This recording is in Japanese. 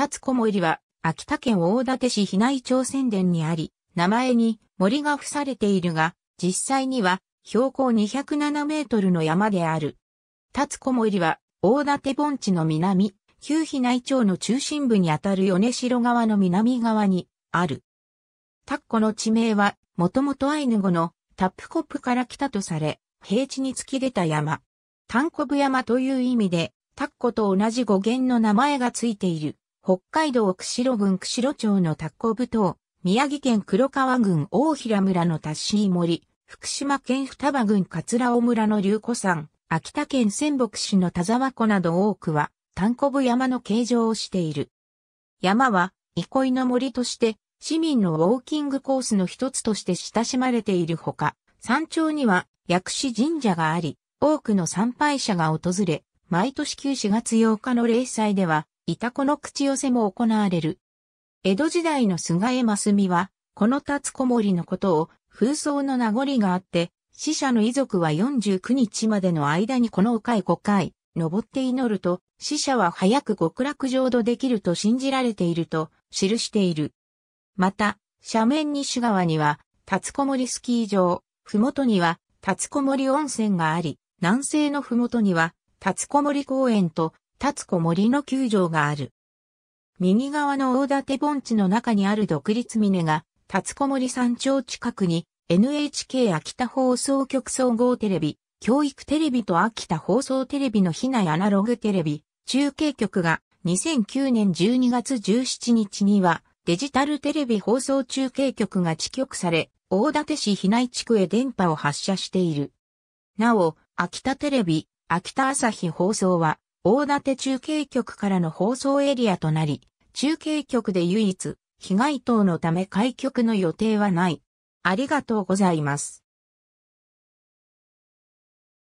立子森は、秋田県大館市比内町宣伝にあり、名前に森が付されているが、実際には標高207メートルの山である。立子森は、大館盆地の南、旧比内町の中心部にあたる米城川の南側に、ある。タッコの地名は、もともとアイヌ語のタップコップから来たとされ、平地に突き出た山。タンコブ山という意味で、タッコと同じ語源の名前がついている。北海道釧路郡釧路町の田子部島、宮城県黒川郡大平村のタッシー森、福島県双葉郡桂尾村の龍子山、秋田県仙北市の田沢湖など多くは、田子部山の形状をしている。山は、憩いの森として、市民のウォーキングコースの一つとして親しまれているほか、山頂には薬師神社があり、多くの参拝者が訪れ、毎年9、4月8日の例祭では、いたこの口寄せも行われる。江戸時代の菅江真澄は、この立子守のことを風葬の名残があって、死者の遺族は49日までの間にこの丘へ5回、登って祈ると、死者は早く極楽浄土できると信じられていると記している。また、斜面西側には、立子守スキー場、ふもとには、立子守温泉があり、南西のふもとには、立子守公園と立子森の球場がある。右側の大館盆地の中にある独立峰が、立子森山頂近くに、NHK 秋田放送局総合テレビ、教育テレビと秋田放送テレビの避難アナログテレビ、中継局が2009年12月17日にはデジタルテレビ放送中継局が地局され、大館市避難地区へ電波を発射している。なお、秋田テレビ、秋田朝日放送は大館中継局からの放送エリアとなり、中継局で唯一、被害等のため開局の予定はない。ありがとうございます。